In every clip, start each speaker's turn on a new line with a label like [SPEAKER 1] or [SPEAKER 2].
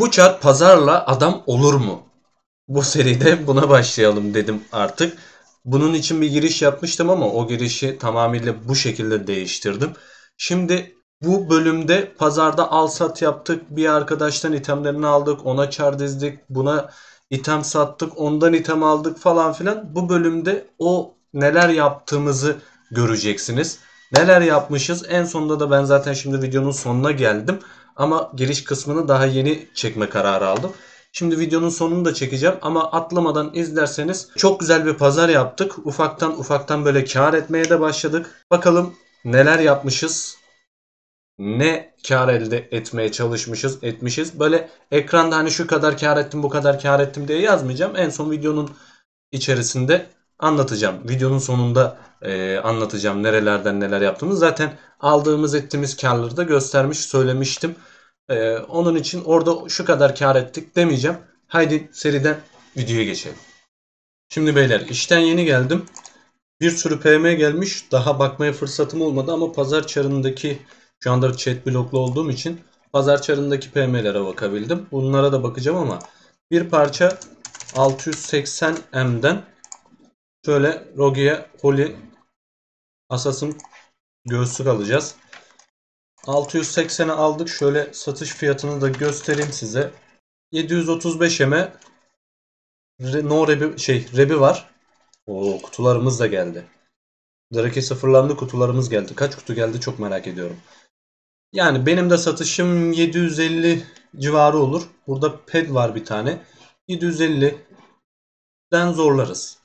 [SPEAKER 1] Bu çar pazarla adam olur mu? Bu seride buna başlayalım dedim artık. Bunun için bir giriş yapmıştım ama o girişi tamamıyla bu şekilde değiştirdim. Şimdi bu bölümde pazarda al sat yaptık. Bir arkadaştan itemlerini aldık. Ona çar dizdik. Buna item sattık. Ondan item aldık falan filan. Bu bölümde o neler yaptığımızı göreceksiniz. Neler yapmışız? En sonunda da ben zaten şimdi videonun sonuna geldim. Ama giriş kısmını daha yeni çekme kararı aldım. Şimdi videonun sonunu da çekeceğim ama atlamadan izlerseniz çok güzel bir pazar yaptık. Ufaktan ufaktan böyle kar etmeye de başladık. Bakalım neler yapmışız. Ne kar elde etmeye çalışmışız, etmişiz. Böyle ekranda hani şu kadar kar ettim, bu kadar kar ettim diye yazmayacağım. En son videonun içerisinde anlatacağım. Videonun sonunda e, anlatacağım nerelerden neler yaptığımız. Zaten aldığımız ettiğimiz karları da göstermiş söylemiştim. E, onun için orada şu kadar kar ettik demeyeceğim. Haydi seriden videoya geçelim. Şimdi beyler işten yeni geldim. Bir sürü PM gelmiş. Daha bakmaya fırsatım olmadı ama pazar çarındaki şu anda chat bloklu olduğum için pazar çarındaki PM'lere bakabildim. Bunlara da bakacağım ama bir parça 680M'den şöyle Rogi'ye Holy Asas'ın göğüslük alacağız. 680'e aldık. Şöyle satış fiyatını da göstereyim size. 735 eme no rebi, şey, rebi var. O kutularımız da geldi. Drake sıfırlandı kutularımız geldi. Kaç kutu geldi çok merak ediyorum. Yani benim de satışım 750 civarı olur. Burada ped var bir tane. 750'den zorlarız.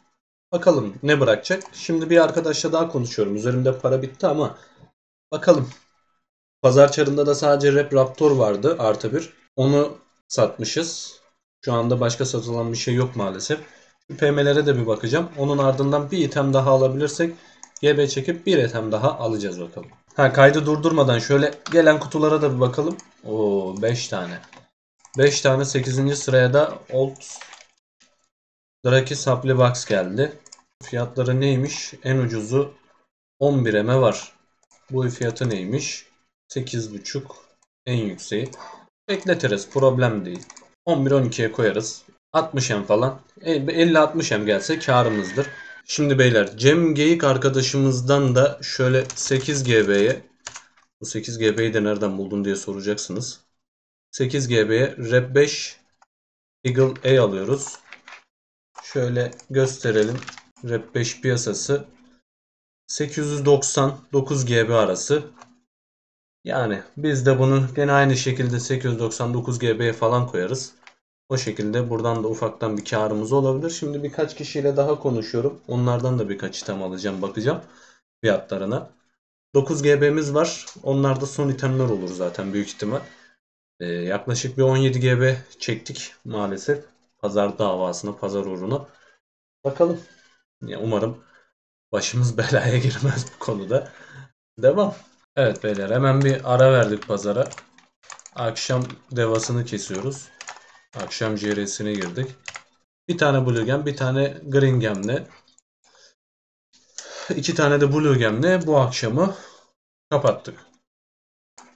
[SPEAKER 1] Bakalım ne bırakacak. Şimdi bir arkadaşla daha konuşuyorum. Üzerimde para bitti ama bakalım. Pazar çarında da sadece Rap Raptor vardı artı bir. Onu satmışız. Şu anda başka satılan bir şey yok maalesef. Şu PM'lere de bir bakacağım. Onun ardından bir item daha alabilirsek GB çekip bir item daha alacağız bakalım. Ha kaydı durdurmadan şöyle gelen kutulara da bir bakalım. Oo 5 tane. 5 tane 8. sıraya da Old Draki Supply Box geldi. Fiyatları neymiş? En ucuzu 11 eme var. Bu fiyatı neymiş? 8.5 en yükseği. Bekletiriz. Problem değil. 11-12'ye koyarız. 60 em falan. 50-60 e, em gelse karımızdır. Şimdi beyler Cem Geyik arkadaşımızdan da şöyle 8 GB'ye bu 8 GB'yi de nereden buldun diye soracaksınız. 8 GB'ye Rep 5 Eagle A alıyoruz. Şöyle gösterelim. Rep 5 piyasası 899 9 GB arası. Yani biz de bunu gene aynı şekilde 899 GB'ye falan koyarız. O şekilde buradan da ufaktan bir karımız olabilir. Şimdi birkaç kişiyle daha konuşuyorum. Onlardan da birkaç item alacağım bakacağım fiyatlarına. 9 GB'miz var. Onlar da son itemler olur zaten büyük ihtimal. Ee, yaklaşık bir 17 GB çektik maalesef. Pazar davasına, pazar uğruna. Bakalım. Yani umarım başımız belaya girmez bu konuda. Devam. Evet beyler hemen bir ara verdik pazara. Akşam devasını kesiyoruz. Akşam jeresine girdik. Bir tane Bluegem, bir tane Gringem'le iki tane de Bluegem'le bu akşamı kapattık.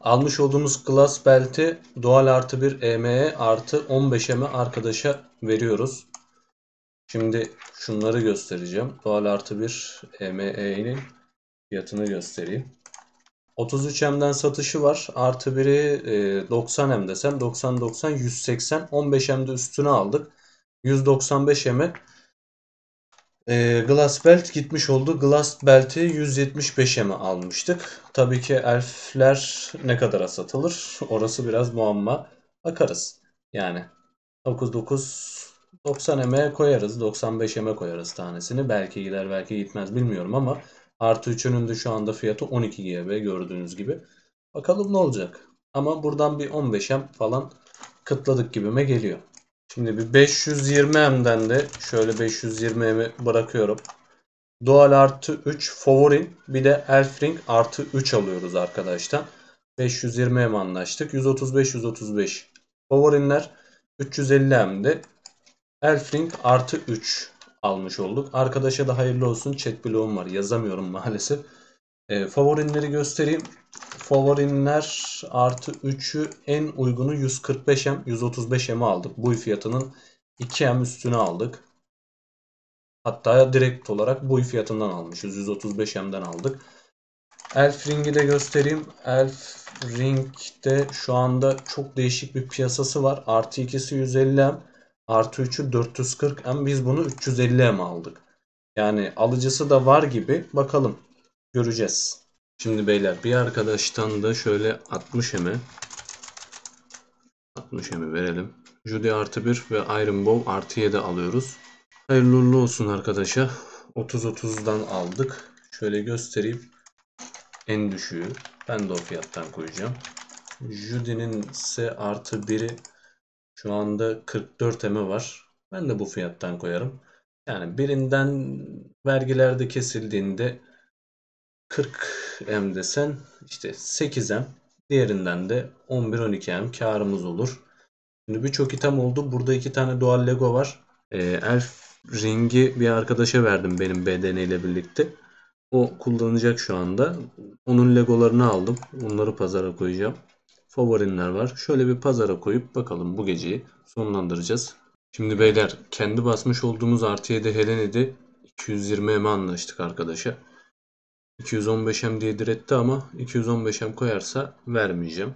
[SPEAKER 1] Almış olduğumuz Glass Belt'i doğal artı bir EME e artı 15 EME arkadaşa veriyoruz. Şimdi şunları göstereceğim. Doğal artı 1 EME'nin fiyatını göstereyim. 33M'den satışı var. Artı 1'i 90M e, desem 90-90 180 15M'de üstüne aldık. 195M'e e, Glass Belt gitmiş oldu. Glass Belt'i 175M'e almıştık. Tabii ki elfler ne kadara satılır? Orası biraz muamma. Bakarız. Yani 99 90 m koyarız. 95 m koyarız tanesini. Belki gider belki gitmez bilmiyorum ama artı 3'ünün de şu anda fiyatı 12 GB gördüğünüz gibi. Bakalım ne olacak. Ama buradan bir 15 m falan kıtladık gibime geliyor. Şimdi bir 520 m'den de şöyle 520 m'i bırakıyorum. Dual artı 3 favorin bir de Elfring artı 3 alıyoruz arkadaşlar. 520 m anlaştık. 135-135 favorinler 350 m'de Elfring artı 3 almış olduk. Arkadaşa da hayırlı olsun. Chat bloğum var. Yazamıyorum maalesef. E, favorinleri göstereyim. Favorinler artı 3'ü en uygunu 145M, 135M'e aldık. Bu fiyatının 2M üstüne aldık. Hatta direkt olarak bu fiyatından almışız. 135M'den aldık. Elf Ring'i de göstereyim. Elf Ring'de şu anda çok değişik bir piyasası var. Artı 2'si 150M. Artı 3'ü 440 m. Biz bunu 350 m aldık. Yani alıcısı da var gibi. Bakalım. Göreceğiz. Şimdi beyler bir arkadaştan da şöyle 60 m 60 m verelim. Judy artı 1 ve Iron Bow artı 7 alıyoruz. Hayırlı olsun arkadaşa. 30-30'dan aldık. Şöyle göstereyim. En düşüğü. Ben de o fiyattan koyacağım. Judy'nin ise artı 1'i şu anda 44 m var. Ben de bu fiyattan koyarım. Yani birinden vergilerde kesildiğinde 40 m desen işte 8 m, diğerinden de 11-12 m karımız olur. Şimdi birçok item oldu. Burada iki tane doğal lego var. Ee, elf ringi bir arkadaşa verdim benim ile birlikte. O kullanacak şu anda. Onun legolarını aldım. Onları pazara koyacağım favorinler var. Şöyle bir pazara koyup bakalım bu geceyi sonlandıracağız. Şimdi beyler kendi basmış olduğumuz artı 7 Heleni'de 220 M'e anlaştık arkadaşa. 215 M diye diretti ama 215 M koyarsa vermeyeceğim.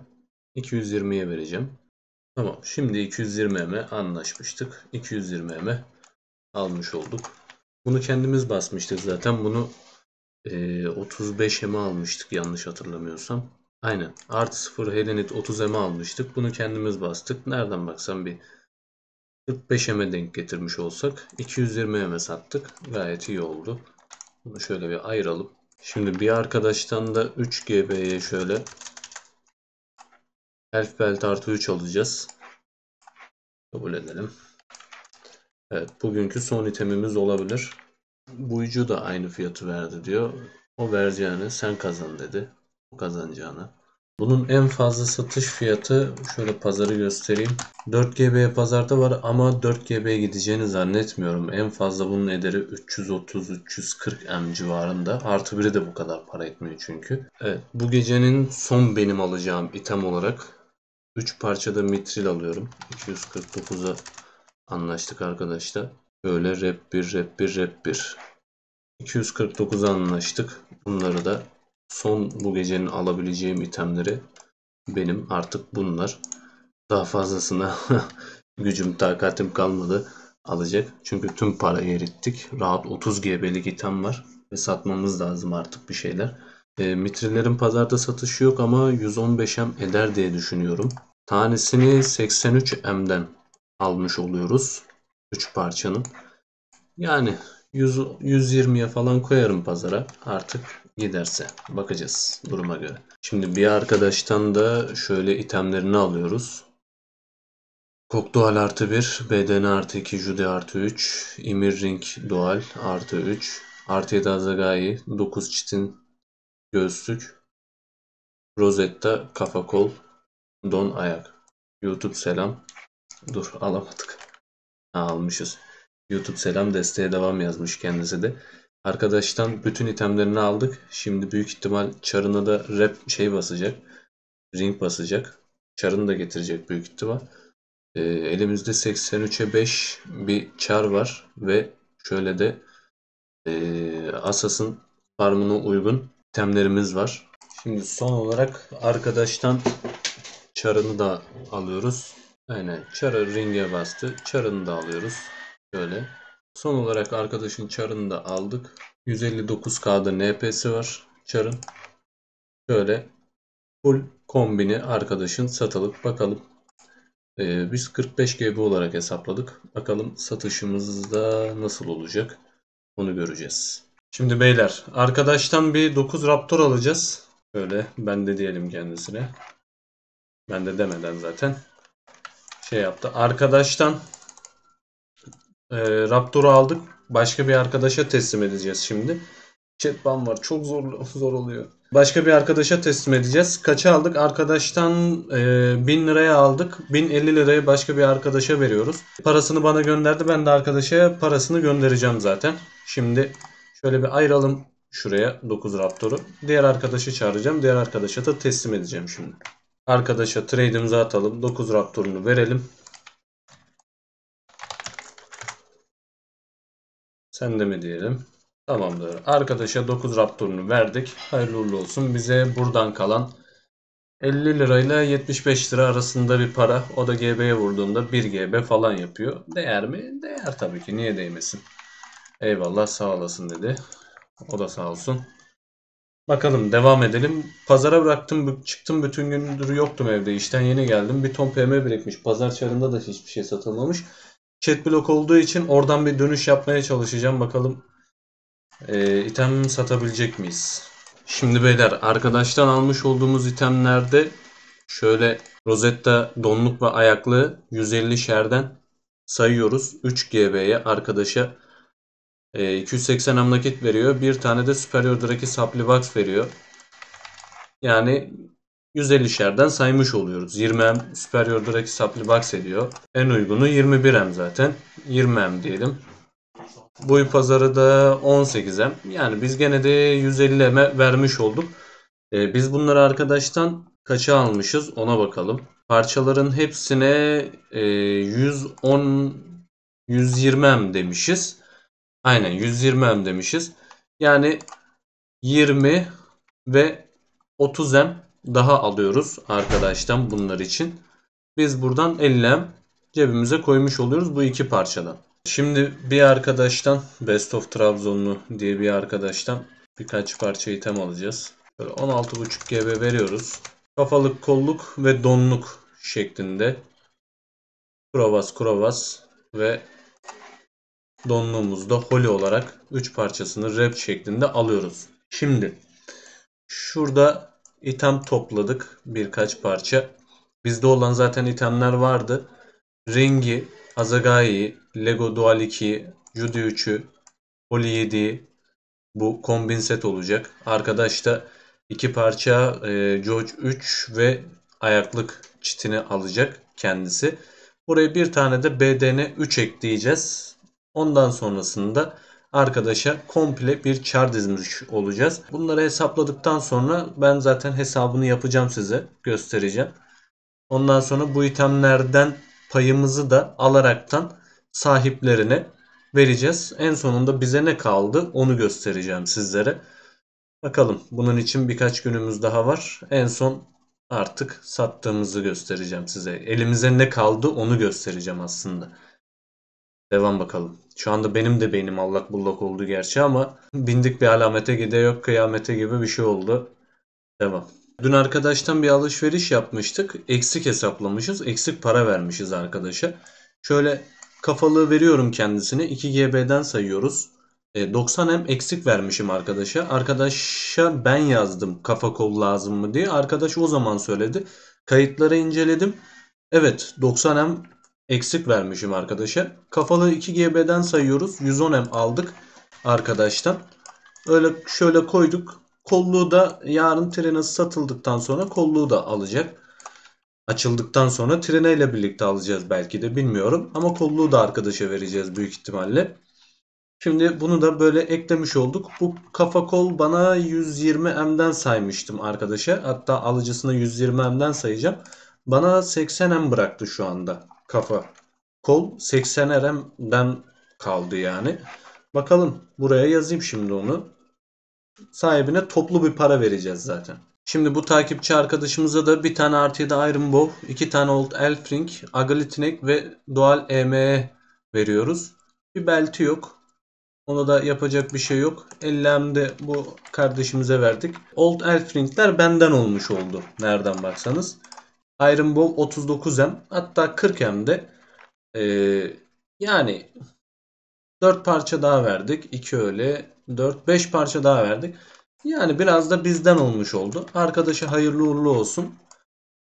[SPEAKER 1] 220'ye vereceğim. Tamam şimdi 220 M anlaşmıştık. 220 M almış olduk. Bunu kendimiz basmıştık zaten. Bunu e, 35 M almıştık yanlış hatırlamıyorsam. Aynen. Artı 0 Helenit 30 eme almıştık. Bunu kendimiz bastık. Nereden baksan bir 45 eme denk getirmiş olsak 220 eme sattık. Gayet iyi oldu. Bunu şöyle bir ayıralım. Şimdi bir arkadaştan da 3 GB'ye şöyle Elf belt artı 3 alacağız. Kabul edelim. Evet bugünkü son itemimiz olabilir. Buyucu da aynı fiyatı verdi diyor. O vereceğini sen kazan dedi kazanacağını. Bunun en fazla satış fiyatı şöyle pazarı göstereyim. 4 GB pazarda var ama 4 GB gideceğini zannetmiyorum. En fazla bunun ederi 330-340 M civarında. Artı biri de bu kadar para etmiyor çünkü. Evet bu gecenin son benim alacağım item olarak 3 parçada mitril alıyorum. 249'a anlaştık arkadaşlar. Böyle rep 1 rep 1 rep 1. 249'a anlaştık. Bunları da son bu gecenin alabileceğim itemleri benim artık bunlar. Daha fazlasına gücüm, takatim kalmadı alacak. Çünkü tüm parayı erittik. Rahat 30 GB'lik item var ve satmamız lazım artık bir şeyler. E, mitrilerin pazarda satışı yok ama 115M eder diye düşünüyorum. Tanesini 83M'den almış oluyoruz. 3 parçanın. Yani 100, 120'ye falan koyarım pazara artık giderse bakacağız duruma göre. Şimdi bir arkadaştan da şöyle itemlerini alıyoruz. Kok doğal artı 1, BDN artı 2, Jude artı 3, Imir Ring dual artı 3, artı 7 Azagai, 9 çitin göğüslük, Rosetta kafa kol, don ayak. YouTube selam. Dur alamadık. Ha, almışız. YouTube selam desteğe devam yazmış kendisi de. Arkadaştan bütün itemlerini aldık. Şimdi büyük ihtimal çarına da rap şey basacak. Ring basacak. Çarını da getirecek büyük ihtimal. Ee, elimizde 83'e 5 bir çar var. Ve şöyle de e, Asas'ın farmına uygun itemlerimiz var. Şimdi son olarak arkadaştan çarını da alıyoruz. Aynen çarı ringe bastı. Çarını da alıyoruz. Şöyle. Son olarak arkadaşın çarını da aldık. 159K'da NP'si var çarın. Şöyle full kombini arkadaşın satılık. Bakalım ee, biz 45 GB olarak hesapladık. Bakalım satışımızda nasıl olacak onu göreceğiz. Şimdi beyler arkadaştan bir 9 Raptor alacağız. Böyle ben de diyelim kendisine. Ben de demeden zaten şey yaptı. Arkadaştan e, Raptor'u aldık. Başka bir arkadaşa teslim edeceğiz şimdi. Chatban var. Çok zor zor oluyor. Başka bir arkadaşa teslim edeceğiz. Kaça aldık? Arkadaştan e, 1000 liraya aldık. 1050 lirayı başka bir arkadaşa veriyoruz. Parasını bana gönderdi. Ben de arkadaşa parasını göndereceğim zaten. Şimdi şöyle bir ayıralım şuraya 9 Raptor'u. Diğer arkadaşı çağıracağım. Diğer arkadaşa da teslim edeceğim şimdi. Arkadaşa trade'imizi atalım. 9 Raptor'unu verelim. Sen de mi diyelim? Tamamdır. Arkadaşa 9 Raptor'unu verdik. Hayırlı uğurlu olsun. Bize buradan kalan 50 lirayla 75 lira arasında bir para. O da GB'ye vurduğunda 1 GB falan yapıyor. Değer mi? Değer tabii ki. Niye değmesin? Eyvallah sağ olasın dedi. O da sağ olsun. Bakalım devam edelim. Pazara bıraktım çıktım bütün gündür yoktum evde. İşten yeni geldim. Bir ton PM birikmiş. Pazar çarında da hiçbir şey satılmamış chat blok olduğu için oradan bir dönüş yapmaya çalışacağım. Bakalım e, item satabilecek miyiz? Şimdi beyler arkadaştan almış olduğumuz itemlerde şöyle Rosetta donluk ve ayaklığı 150 şerden sayıyoruz. 3 GB'ye arkadaşa e, 280 am veriyor. Bir tane de Superior Draki Supply Box veriyor. Yani 150 shareden saymış oluyoruz. 20M Superior Direct Supply Box ediyor. En uygunu 21M zaten. 20M diyelim. Boy pazarı da 18M. Yani biz gene de 150M vermiş olduk. Ee, biz bunları arkadaştan kaça almışız ona bakalım. Parçaların hepsine e, 110 120M demişiz. Aynen 120M demişiz. Yani 20 ve 30M daha alıyoruz arkadaştan bunlar için. Biz buradan 50 cebimize koymuş oluyoruz bu iki parçadan. Şimdi bir arkadaştan Best of Trabzonlu diye bir arkadaştan birkaç parça item alacağız. Böyle 16.5 GB veriyoruz. Kafalık, kolluk ve donluk şeklinde. Kuravas, kuravas ve donluğumuzda holi olarak 3 parçasını rap şeklinde alıyoruz. Şimdi şurada item topladık birkaç parça. Bizde olan zaten itemler vardı. Rengi, Azagai'yi, Lego Dual 2'yi, Judy 3'ü, Oli 7'yi bu kombin set olacak. Arkadaşta iki parça e, George 3 ve ayaklık çitini alacak kendisi. Buraya bir tane de BDN 3 ekleyeceğiz. Ondan sonrasında arkadaşa komple bir kar dizmiş olacağız. Bunları hesapladıktan sonra ben zaten hesabını yapacağım size göstereceğim. Ondan sonra bu itemlerden payımızı da alaraktan sahiplerine vereceğiz. En sonunda bize ne kaldı onu göstereceğim sizlere. Bakalım bunun için birkaç günümüz daha var. En son artık sattığımızı göstereceğim size. Elimize ne kaldı onu göstereceğim aslında. Devam bakalım. Şu anda benim de beynim allak bullak oldu gerçi ama bindik bir alamete gide yok kıyamete gibi bir şey oldu. Devam. Dün arkadaştan bir alışveriş yapmıştık. Eksik hesaplamışız. Eksik para vermişiz arkadaşa. Şöyle kafalığı veriyorum kendisine. 2GB'den sayıyoruz. 90 e, hem eksik vermişim arkadaşa. Arkadaşa ben yazdım kafa kol lazım mı diye. Arkadaş o zaman söyledi. Kayıtları inceledim. Evet 90 hem eksik vermişim arkadaşa. Kafalı 2GB'den sayıyoruz. 110M aldık arkadaştan. Öyle şöyle koyduk. Kolluğu da yarın trene satıldıktan sonra kolluğu da alacak. Açıldıktan sonra treneyle birlikte alacağız belki de bilmiyorum. Ama kolluğu da arkadaşa vereceğiz büyük ihtimalle. Şimdi bunu da böyle eklemiş olduk. Bu kafa kol bana 120M'den saymıştım arkadaşa. Hatta alıcısına 120M'den sayacağım. Bana 80M bıraktı şu anda kafa. Kol 80 RM'den kaldı yani. Bakalım buraya yazayım şimdi onu. Sahibine toplu bir para vereceğiz zaten. Şimdi bu takipçi arkadaşımıza da bir tane artıydı Iron Bow, iki tane Old Elfring, Agalitinek ve Doğal EME e veriyoruz. Bir belti yok. Ona da yapacak bir şey yok. Ellemde bu kardeşimize verdik. Old Elfringler benden olmuş oldu. Nereden baksanız. Iron Bow 39M hatta 40M'de ee, yani 4 parça daha verdik. 2 öyle 4 5 parça daha verdik. Yani biraz da bizden olmuş oldu. Arkadaşa hayırlı uğurlu olsun.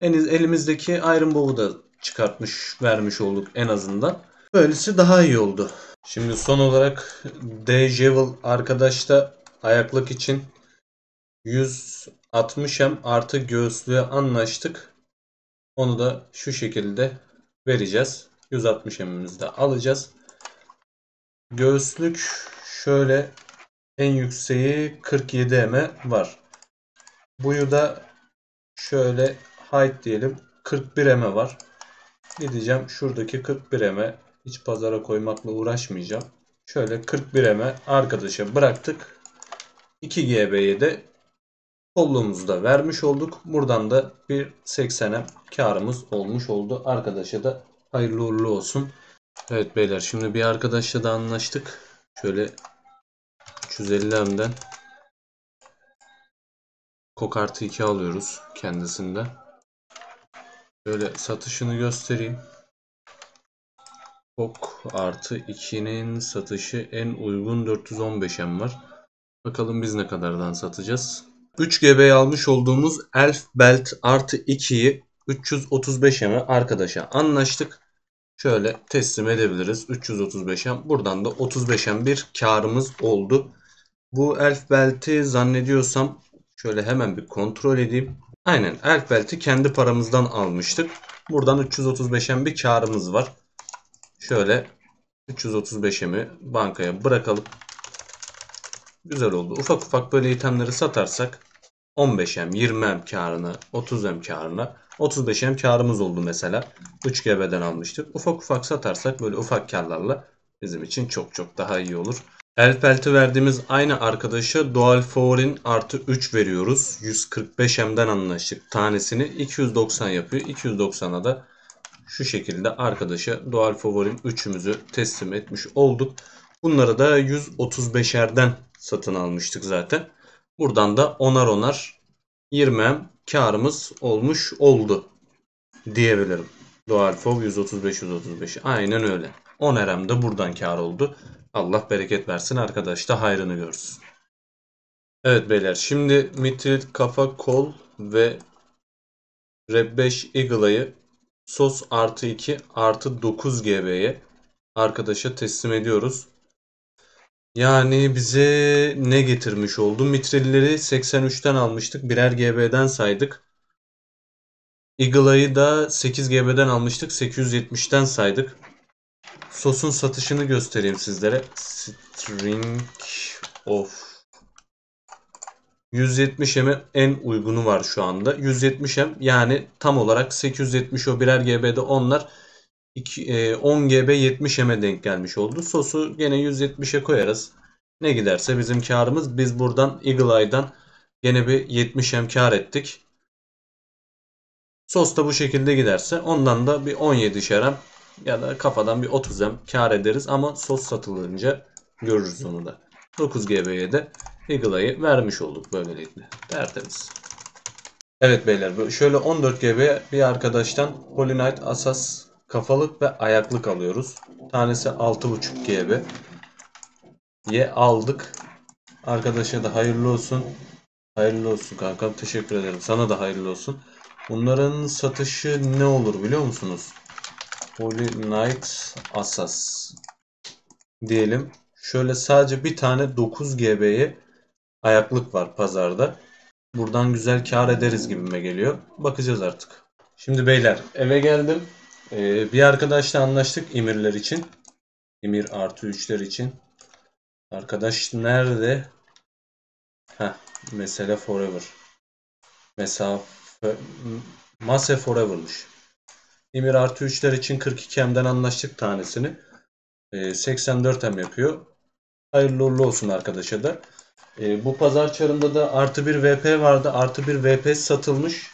[SPEAKER 1] Elimizdeki Iron Bow'u da çıkartmış vermiş olduk en azından. Böylesi daha iyi oldu. Şimdi son olarak Dejavel arkadaşta ayaklık için 160M artı göğüslüğe anlaştık. Onu da şu şekilde vereceğiz. 160 mm'de alacağız. Göğüslük şöyle en yükseği 47 mm var. Buyu da şöyle height diyelim 41 mm var. Gideceğim şuradaki 41 mm hiç pazara koymakla uğraşmayacağım. Şöyle 41 mm arkadaşa bıraktık. 2 GB'ye de Kolluğumuzu da vermiş olduk. Buradan da bir 80'e karımız olmuş oldu. Arkadaşa da hayırlı uğurlu olsun. Evet beyler şimdi bir arkadaşla da anlaştık. Şöyle 350 hemden kok artı 2 alıyoruz kendisinde. Böyle satışını göstereyim. Kok artı 2'nin satışı en uygun 415 hem var. Bakalım biz ne kadardan satacağız. 3GB'ye almış olduğumuz Elf Belt artı 2'yi 335M'e arkadaşa anlaştık. Şöyle teslim edebiliriz. 335M. Buradan da 35M bir karımız oldu. Bu Elf Belt'i zannediyorsam şöyle hemen bir kontrol edeyim. Aynen Elf Belt'i kendi paramızdan almıştık. Buradan 335M bir karımız var. Şöyle 335 335'imi bankaya bırakalım. Güzel oldu. Ufak ufak böyle itemleri satarsak 15M, 20M karını, 30M karını, 35M karımız oldu mesela. 3GB'den almıştık. Ufak ufak satarsak böyle ufak karlarla bizim için çok çok daha iyi olur. Elpelt'i verdiğimiz aynı arkadaşa Dual Foreign artı 3 veriyoruz. 145M'den anlaştık. Tanesini 290 yapıyor. 290'a da şu şekilde arkadaşa Dual Foreign 3'ümüzü teslim etmiş olduk. Bunları da 135 135'erden satın almıştık zaten. Buradan da onar onar 20 karımız olmuş oldu diyebilirim. Doğal FOV 135-135. Aynen öyle. 10 erem de buradan kar oldu. Allah bereket versin arkadaş da hayrını görsün. Evet beyler şimdi mitril kafa kol ve Reb 5 Eagle'ayı SOS artı 2 artı 9 GB'ye arkadaşa teslim ediyoruz. Yani bize ne getirmiş oldu? Mitrilleri 83'ten almıştık. Birer GB'den saydık. Eagle da 8 GB'den almıştık. 870'ten saydık. Sosun satışını göstereyim sizlere. String of 170M'e en uygunu var şu anda. 170M yani tam olarak 870 o birer GB'de onlar 10 GB 70 M'e denk gelmiş oldu. Sosu gene 170'e koyarız. Ne giderse bizim karımız. Biz buradan Eagle Eye'dan gene bir 70 M kar ettik. Sos da bu şekilde giderse ondan da bir 17 şerem ya da kafadan bir 30 M kar ederiz. Ama sos satılınca görürüz onu da. 9 GB'ye de Eagle vermiş olduk böylelikle. Tertemiz. Evet beyler şöyle 14 GB bir arkadaştan Holy Asas Kafalık ve ayaklık alıyoruz. Tanesi 6.5 GB. Ye aldık. Arkadaşa da hayırlı olsun. Hayırlı olsun kankam. Teşekkür ederim. Sana da hayırlı olsun. Bunların satışı ne olur biliyor musunuz? Holy Knight Assas diyelim. Şöyle sadece bir tane 9 GB'ye ayaklık var pazarda. Buradan güzel kar ederiz gibime geliyor. Bakacağız artık. Şimdi beyler eve geldim. Ee, bir arkadaşla anlaştık emirler için. Emir artı 3'ler için. Arkadaş nerede? Ha mesele forever. Mesafe, mase forever'mış. Emir artı 3'ler için 42 hemden anlaştık tanesini. Ee, 84 hem yapıyor. Hayırlı uğurlu olsun arkadaşa da. Ee, bu pazar çarında da artı 1 VP vardı. Artı 1 VP satılmış.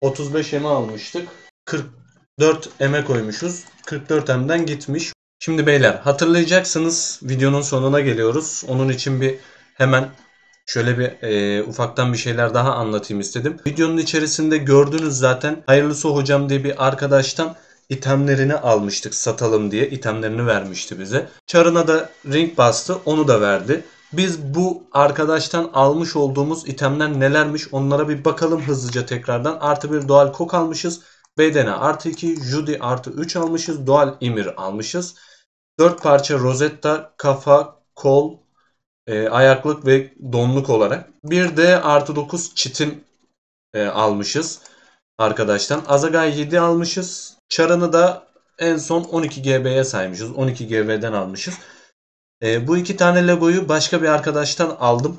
[SPEAKER 1] 35 emi almıştık. 40 4M'e koymuşuz. 44M'den gitmiş. Şimdi beyler hatırlayacaksınız videonun sonuna geliyoruz. Onun için bir hemen Şöyle bir e, ufaktan bir şeyler daha anlatayım istedim. Videonun içerisinde gördünüz zaten hayırlısı hocam diye bir arkadaştan itemlerini almıştık satalım diye itemlerini vermişti bize. Çarına da ring bastı onu da verdi. Biz bu arkadaştan almış olduğumuz itemler nelermiş onlara bir bakalım hızlıca tekrardan. Artı bir doğal kok almışız. Bedene artı 2, Judy artı 3 almışız. Doğal imir almışız. 4 parça rozetta, kafa, kol, e, ayaklık ve donluk olarak. Bir de artı 9 çitin e, almışız arkadaştan. Azagay 7 almışız. Çarını da en son 12 GB'ye saymışız. 12 GB'den almışız. E, bu iki tane Lego'yu başka bir arkadaştan aldım.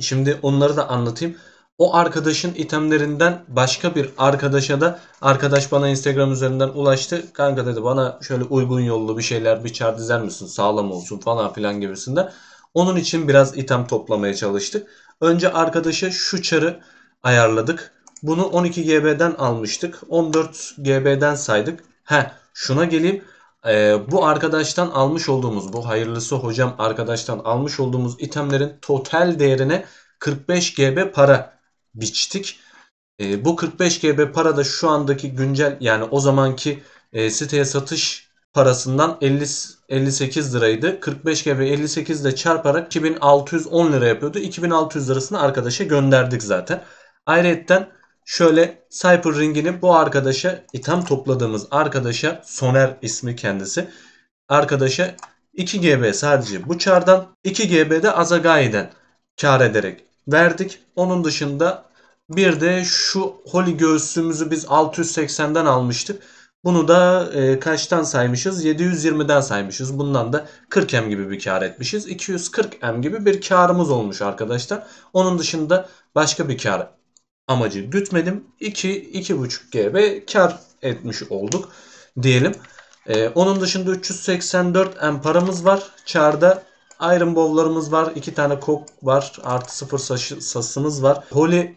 [SPEAKER 1] Şimdi onları da anlatayım o arkadaşın itemlerinden başka bir arkadaşa da arkadaş bana Instagram üzerinden ulaştı. Kanka dedi bana şöyle uygun yollu bir şeyler bir çar dizer misin sağlam olsun falan filan gibisinde. Onun için biraz item toplamaya çalıştık. Önce arkadaşa şu çarı ayarladık. Bunu 12 GB'den almıştık. 14 GB'den saydık. He şuna geleyim. Ee, bu arkadaştan almış olduğumuz bu hayırlısı hocam arkadaştan almış olduğumuz itemlerin total değerine 45 GB para biçtik. E, bu 45 GB para da şu andaki güncel yani o zamanki e, siteye satış parasından 50 58 liraydı. 45 GB 58 ile çarparak 2610 lira yapıyordu. 2600 lirasını arkadaşa gönderdik zaten. Ayrıyeten şöyle Cypher ringini bu arkadaşa itham e, topladığımız arkadaşa Soner ismi kendisi. Arkadaşa 2 GB sadece bu çardan 2 GB de Azagai'den kar ederek verdik. Onun dışında bir de şu Holy göğsümüzü biz 680'den almıştık. Bunu da e, kaçtan saymışız? 720'den saymışız. Bundan da 40M gibi bir kar etmişiz. 240M gibi bir karımız olmuş arkadaşlar. Onun dışında başka bir kar amacı gütmedim. 2 2,5 GB kar etmiş olduk diyelim. E, onun dışında 384M paramız var. Çarda Iron Bow'larımız var. iki tane kok var. Artı 0 sasımız var. Holy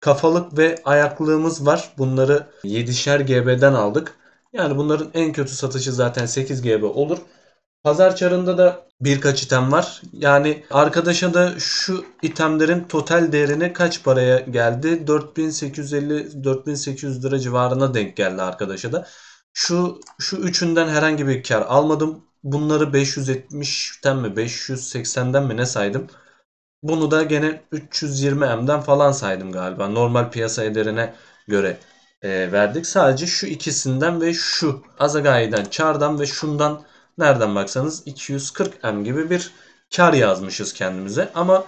[SPEAKER 1] kafalık ve ayaklığımız var. Bunları 7'şer GB'den aldık. Yani bunların en kötü satışı zaten 8 GB olur. Pazar çarında da birkaç item var. Yani arkadaşa da şu itemlerin total değerini kaç paraya geldi? 4850-4800 lira civarına denk geldi arkadaşa da. Şu şu üçünden herhangi bir kar almadım bunları 570'ten mi 580'den mi ne saydım? Bunu da gene 320M'den falan saydım galiba. Normal piyasa ederine göre e, verdik. Sadece şu ikisinden ve şu Azagay'dan, Çar'dan ve şundan nereden baksanız 240M gibi bir kar yazmışız kendimize. Ama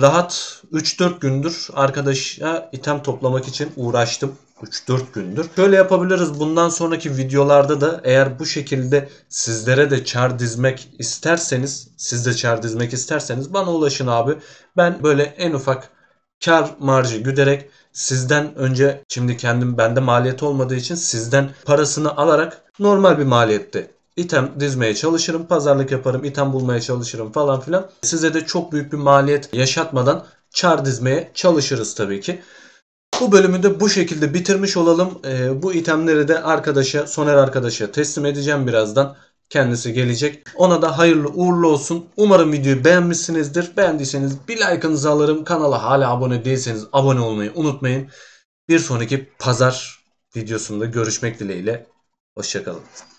[SPEAKER 1] rahat 3-4 gündür arkadaşa item toplamak için uğraştım. 3-4 gündür. Şöyle yapabiliriz bundan sonraki videolarda da eğer bu şekilde sizlere de çar dizmek isterseniz siz de çar dizmek isterseniz bana ulaşın abi. Ben böyle en ufak kar marjı güderek sizden önce şimdi kendim bende maliyet olmadığı için sizden parasını alarak normal bir maliyette item dizmeye çalışırım, pazarlık yaparım, item bulmaya çalışırım falan filan. Size de çok büyük bir maliyet yaşatmadan çar dizmeye çalışırız tabii ki. Bu bölümü de bu şekilde bitirmiş olalım. E, bu itemleri de arkadaşa, Soner arkadaşa teslim edeceğim birazdan. Kendisi gelecek. Ona da hayırlı uğurlu olsun. Umarım videoyu beğenmişsinizdir. Beğendiyseniz bir like'ınızı alırım. Kanala hala abone değilseniz abone olmayı unutmayın. Bir sonraki pazar videosunda görüşmek dileğiyle. Hoşçakalın.